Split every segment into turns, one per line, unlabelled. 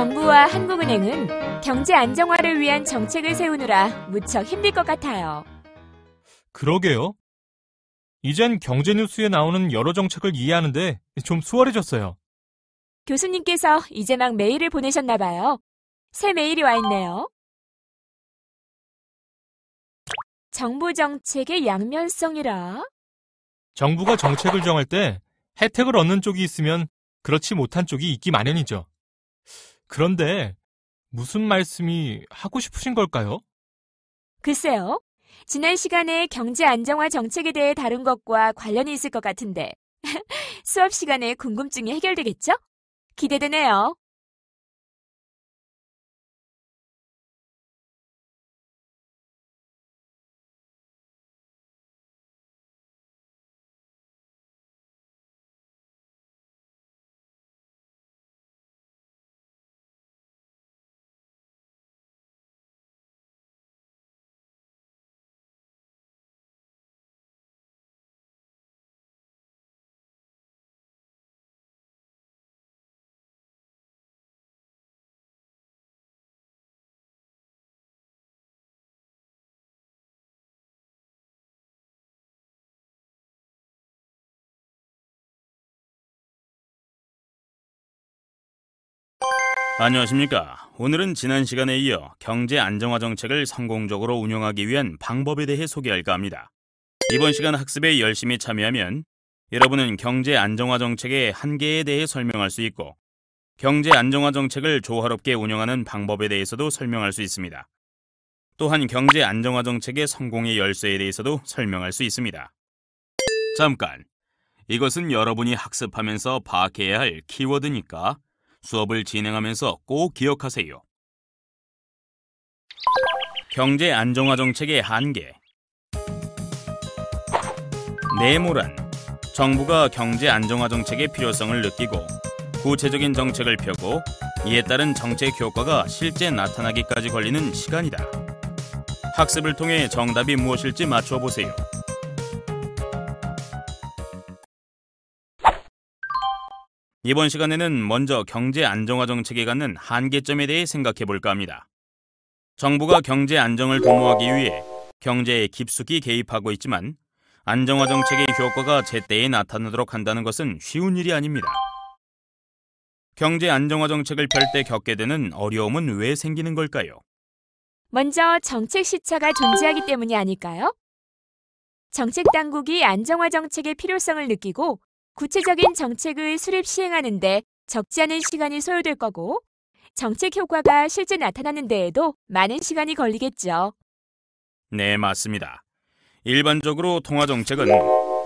정부와 한국은행은 경제 안정화를 위한 정책을 세우느라 무척 힘들 것 같아요.
그러게요. 이젠 경제뉴스에 나오는 여러 정책을 이해하는데 좀 수월해졌어요.
교수님께서 이제 막 메일을 보내셨나 봐요. 새 메일이 와 있네요. 정부 정책의 양면성이라.
정부가 정책을 정할 때 혜택을 얻는 쪽이 있으면 그렇지 못한 쪽이 있기 마련이죠. 그런데 무슨 말씀이 하고 싶으신 걸까요?
글쎄요. 지난 시간에 경제 안정화 정책에 대해 다룬 것과 관련이 있을 것 같은데 수업 시간에 궁금증이 해결되겠죠? 기대되네요.
안녕하십니까. 오늘은 지난 시간에 이어 경제 안정화 정책을 성공적으로 운영하기 위한 방법에 대해 소개할까 합니다. 이번 시간 학습에 열심히 참여하면 여러분은 경제 안정화 정책의 한계에 대해 설명할 수 있고 경제 안정화 정책을 조화롭게 운영하는 방법에 대해서도 설명할 수 있습니다. 또한 경제 안정화 정책의 성공의 열쇠에 대해서도 설명할 수 있습니다. 잠깐, 이것은 여러분이 학습하면서 파악해야 할 키워드니까 수업을 진행하면서 꼭 기억하세요. 경제 안정화 정책의 한계 네모란 정부가 경제 안정화 정책의 필요성을 느끼고 구체적인 정책을 펴고 이에 따른 정책 효과가 실제 나타나기까지 걸리는 시간이다. 학습을 통해 정답이 무엇일지 맞춰보세요. 이번 시간에는 먼저 경제 안정화 정책에 갖는 한계점에 대해 생각해 볼까 합니다. 정부가 경제 안정을 도모하기 위해 경제에 깊숙이 개입하고 있지만 안정화 정책의 효과가 제때에 나타나도록 한다는 것은 쉬운 일이 아닙니다. 경제 안정화 정책을 펼 때 겪게 되는 어려움은 왜 생기는 걸까요?
먼저 정책 시차가 존재하기 때문이 아닐까요? 정책 당국이 안정화 정책의 필요성을 느끼고 구체적인 정책을 수립 시행하는데 적지 않은 시간이 소요될 거고 정책 효과가 실제 나타나는 데에도 많은 시간이 걸리겠죠.
네, 맞습니다. 일반적으로 통화정책은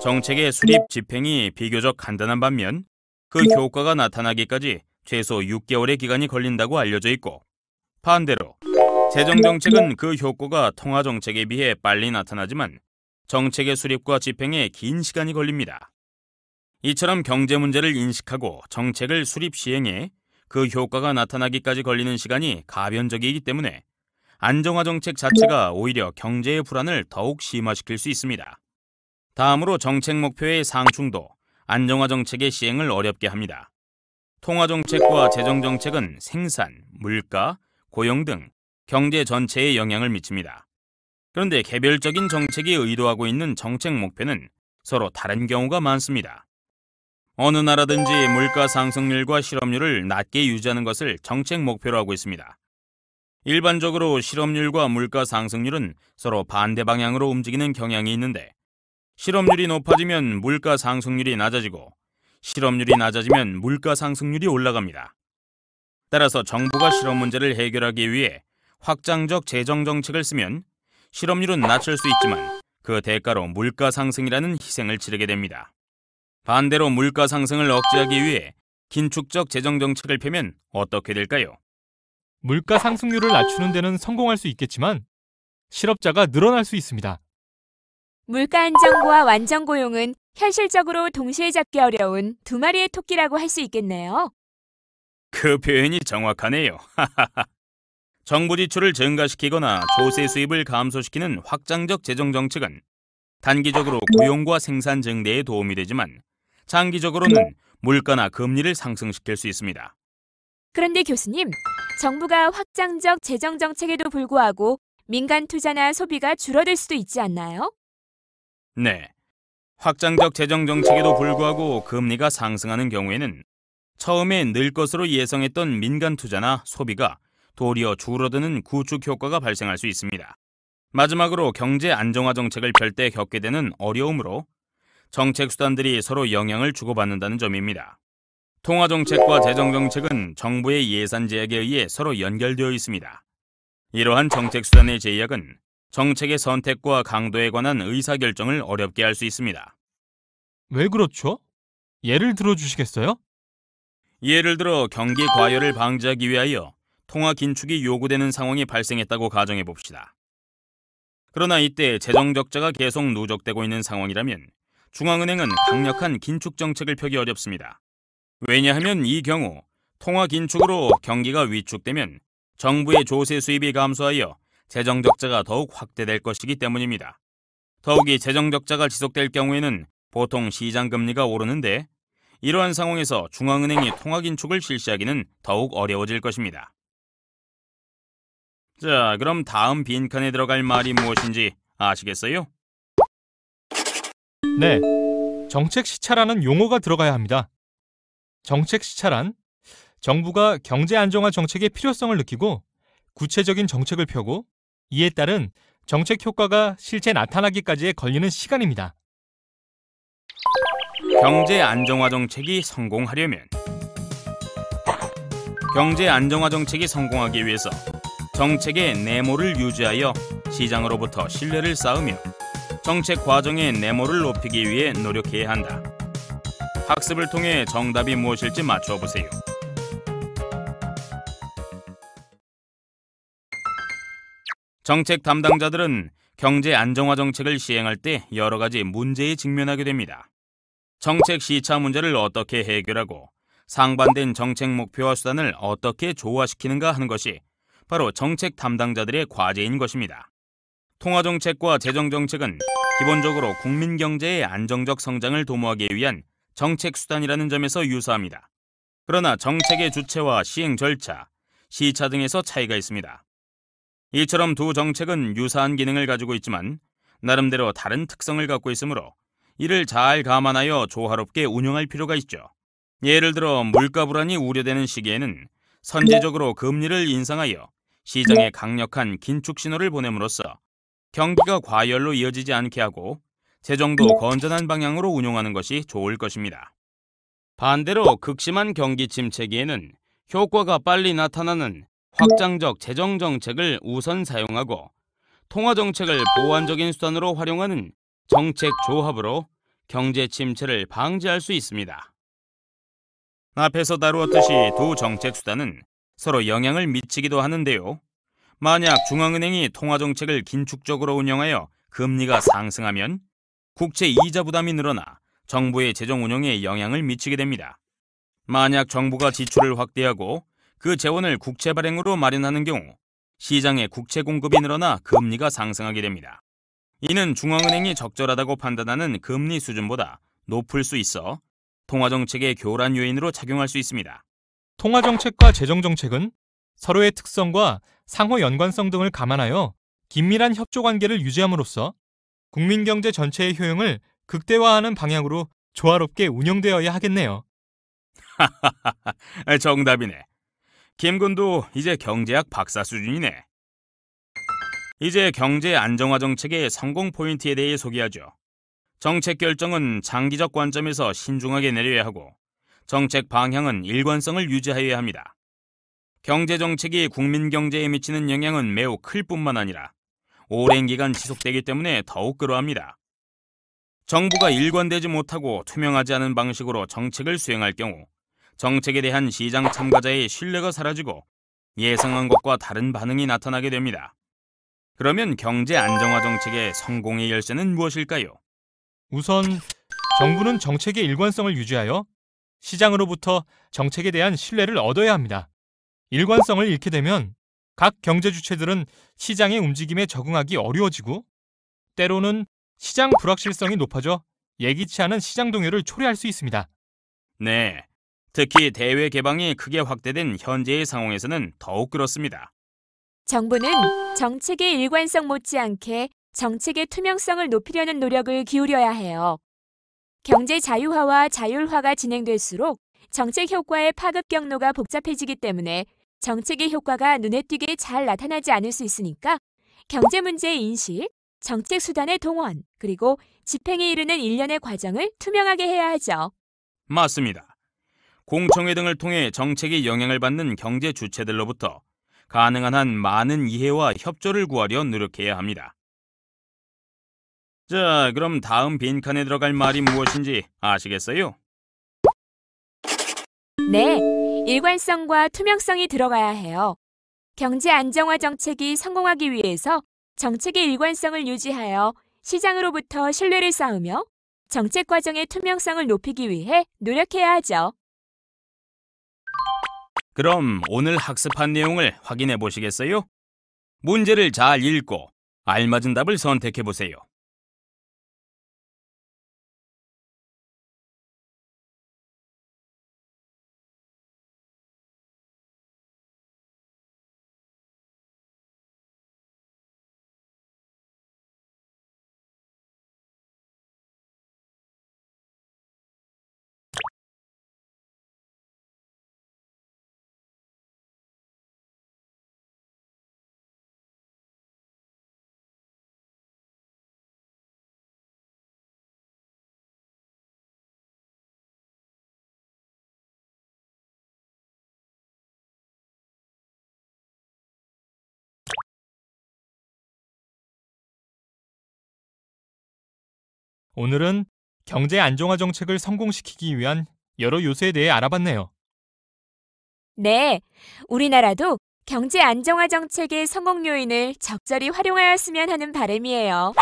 정책의 수립 네. 집행이 비교적 간단한 반면 그 네. 효과가 나타나기까지 최소 6개월의 기간이 걸린다고 알려져 있고 반대로 재정정책은 네. 그 효과가 통화정책에 비해 빨리 나타나지만 정책의 수립과 집행에 긴 시간이 걸립니다. 이처럼 경제 문제를 인식하고 정책을 수립 시행해 그 효과가 나타나기까지 걸리는 시간이 가변적이기 때문에 안정화 정책 자체가 오히려 경제의 불안을 더욱 심화시킬 수 있습니다. 다음으로 정책 목표의 상충도, 안정화 정책의 시행을 어렵게 합니다. 통화 정책과 재정 정책은 생산, 물가, 고용 등 경제 전체에 영향을 미칩니다. 그런데 개별적인 정책이 의도하고 있는 정책 목표는 서로 다른 경우가 많습니다. 어느 나라든지 물가 상승률과 실업률을 낮게 유지하는 것을 정책 목표로 하고 있습니다. 일반적으로 실업률과 물가 상승률은 서로 반대 방향으로 움직이는 경향이 있는데 실업률이 높아지면 물가 상승률이 낮아지고 실업률이 낮아지면 물가 상승률이 올라갑니다. 따라서 정부가 실업 문제를 해결하기 위해 확장적 재정 정책을 쓰면 실업률은 낮출 수 있지만 그 대가로 물가 상승이라는 희생을 치르게 됩니다. 반대로 물가 상승을 억제하기 위해 긴축적 재정 정책을 펴면 어떻게 될까요?
물가 상승률을 낮추는 데는 성공할 수 있겠지만 실업자가 늘어날 수 있습니다.
물가 안정과 완전 고용은 현실적으로 동시에 잡기 어려운 두 마리의 토끼라고 할 수 있겠네요.
그 표현이 정확하네요. 정부 지출을 증가시키거나 조세 수입을 감소시키는 확장적 재정 정책은 단기적으로 고용과 생산 증대에 도움이 되지만 장기적으로는 네. 물가나 금리를 상승시킬 수 있습니다.
그런데 교수님, 정부가 확장적 재정 정책에도 불구하고 민간 투자나 소비가 줄어들 수도 있지 않나요?
네. 확장적 재정 정책에도 불구하고 금리가 상승하는 경우에는 처음에 늘 것으로 예상했던 민간 투자나 소비가 도리어 줄어드는 구축 효과가 발생할 수 있습니다. 마지막으로 경제 안정화 정책을 펼때 겪게 되는 어려움으로 정책 수단들이 서로 영향을 주고받는다는 점입니다. 통화 정책과 재정 정책은 정부의 예산 제약에 의해 서로 연결되어 있습니다. 이러한 정책 수단의 제약은 정책의 선택과 강도에 관한 의사 결정을 어렵게 할 수 있습니다.
왜 그렇죠? 예를 들어 주시겠어요?
예를 들어 경기 과열을 방지하기 위하여 통화 긴축이 요구되는 상황이 발생했다고 가정해 봅시다. 그러나 이때 재정 적자가 계속 누적되고 있는 상황이라면 중앙은행은 강력한 긴축 정책을 펴기 어렵습니다. 왜냐하면 이 경우 통화 긴축으로 경기가 위축되면 정부의 조세 수입이 감소하여 재정 적자가 더욱 확대될 것이기 때문입니다. 더욱이 재정 적자가 지속될 경우에는 보통 시장 금리가 오르는데 이러한 상황에서 중앙은행이 통화 긴축을 실시하기는 더욱 어려워질 것입니다. 자, 그럼 다음 빈칸에 들어갈 말이 무엇인지 아시겠어요? 네,
정책 시차라는 용어가 들어가야 합니다. 정책 시차란 정부가 경제 안정화 정책의 필요성을 느끼고 구체적인 정책을 펴고 이에 따른 정책 효과가 실제 나타나기까지에 걸리는 시간입니다.
경제 안정화 정책이 성공하려면 경제 안정화 정책이 성공하기 위해서 정책의 네모를 유지하여 시장으로부터 신뢰를 쌓으며 정책 과정의 네모를 높이기 위해 노력해야 한다. 학습을 통해 정답이 무엇일지 맞춰보세요. 정책 담당자들은 경제 안정화 정책을 시행할 때 여러 가지 문제에 직면하게 됩니다. 정책 시차 문제를 어떻게 해결하고 상반된 정책 목표와 수단을 어떻게 조화시키는가 하는 것이 바로 정책 담당자들의 과제인 것입니다. 통화정책과 재정정책은 기본적으로 국민 경제의 안정적 성장을 도모하기 위한 정책 수단이라는 점에서 유사합니다. 그러나 정책의 주체와 시행 절차, 시차 등에서 차이가 있습니다. 이처럼 두 정책은 유사한 기능을 가지고 있지만 나름대로 다른 특성을 갖고 있으므로 이를 잘 감안하여 조화롭게 운영할 필요가 있죠. 예를 들어 물가 불안이 우려되는 시기에는 선제적으로 금리를 인상하여 시장에 강력한 긴축 신호를 보냄으로써 경기가 과열로 이어지지 않게 하고 재정도 네. 건전한 방향으로 운용하는 것이 좋을 것입니다. 반대로 극심한 경기 침체기에는 효과가 빨리 나타나는 확장적 재정 정책을 우선 사용하고 통화 정책을 보완적인 수단으로 활용하는 정책 조합으로 경제 침체를 방지할 수 있습니다. 앞에서 다루었듯이 두 정책 수단은 서로 영향을 미치기도 하는데요. 만약 중앙은행이 통화정책을 긴축적으로 운영하여 금리가 상승하면 국채 이자 부담이 늘어나 정부의 재정 운영에 영향을 미치게 됩니다. 만약 정부가 지출을 확대하고 그 재원을 국채 발행으로 마련하는 경우 시장의 국채 공급이 늘어나 금리가 상승하게 됩니다. 이는 중앙은행이 적절하다고 판단하는 금리 수준보다 높을 수 있어 통화정책의 교란 요인으로 작용할 수 있습니다. 통화정책과
재정정책은 서로의 특성과
상호 연관성 등을 감안하여
긴밀한 협조 관계를 유지함으로써 국민 경제 전체의 효용을 극대화하는 방향으로 조화롭게 운영되어야 하겠네요.
하하하하, 정답이네. 김군도 이제 경제학 박사 수준이네. 이제 경제 안정화 정책의 성공 포인트에 대해 소개하죠. 정책 결정은 장기적 관점에서 신중하게 내려야 하고 정책 방향은 일관성을 유지하여야 합니다. 경제 정책이 국민 경제에 미치는 영향은 매우 클 뿐만 아니라 오랜 기간 지속되기 때문에 더욱 그러합니다. 정부가 일관되지 못하고 투명하지 않은 방식으로 정책을 수행할 경우 정책에 대한 시장 참가자의 신뢰가 사라지고 예상한 것과 다른 반응이 나타나게 됩니다. 그러면 경제 안정화 정책의 성공의 열쇠는 무엇일까요? 우선
정부는 정책의 일관성을 유지하여 시장으로부터 정책에 대한 신뢰를 얻어야 합니다. 일관성을 잃게 되면 각 경제 주체들은 시장의 움직임에 적응하기 어려워지고 때로는 시장 불확실성이 높아져 예기치
않은 시장 동요를 초래할 수 있습니다. 네. 특히 대외 개방이 크게 확대된 현재의 상황에서는 더욱 그렇습니다.
정부는 정책의 일관성 못지않게 정책의 투명성을 높이려는 노력을 기울여야 해요. 경제 자유화와 자율화가 진행될수록 정책 효과의 파급 경로가 복잡해지기 때문에 정책의 효과가 눈에 띄게 잘 나타나지 않을 수 있으니까 경제 문제의 인식, 정책 수단의 동원, 그리고 집행에 이르는 일련의 과정을 투명하게 해야 하죠.
맞습니다. 공청회 등을 통해 정책에 영향을 받는 경제 주체들로부터 가능한 한 많은 이해와 협조를 구하려 노력해야 합니다. 자, 그럼 다음 빈칸에 들어갈 말이 무엇인지 아시겠어요?
네, 일관성과 투명성이 들어가야 해요. 경제 안정화 정책이 성공하기 위해서 정책의 일관성을 유지하여 시장으로부터 신뢰를 쌓으며 정책 과정의 투명성을 높이기 위해 노력해야 하죠.
그럼 오늘 학습한 내용을 확인해 보시겠어요? 문제를 잘 읽고 알맞은 답을 선택해 보세요.
오늘은 경제 안정화 정책을 성공시키기 위한 여러 요소에 대해 알아봤네요.
네, 우리나라도 경제 안정화 정책의 성공 요인을 적절히 활용하였으면 하는 바람이에요.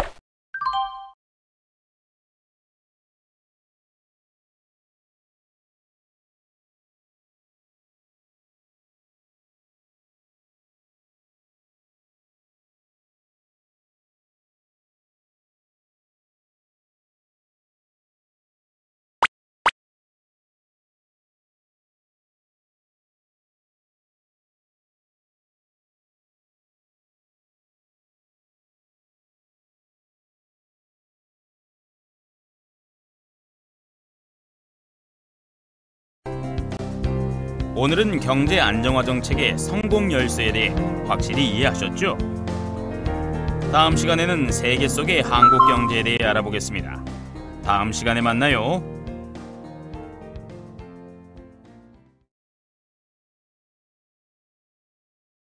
오늘은 경제 안정화 정책의 성공 열쇠에 대해 확실히 이해하셨죠? 다음 시간에는 세계 속의 한국 경제에 대해 알아보겠습니다. 다음 시간에 만나요.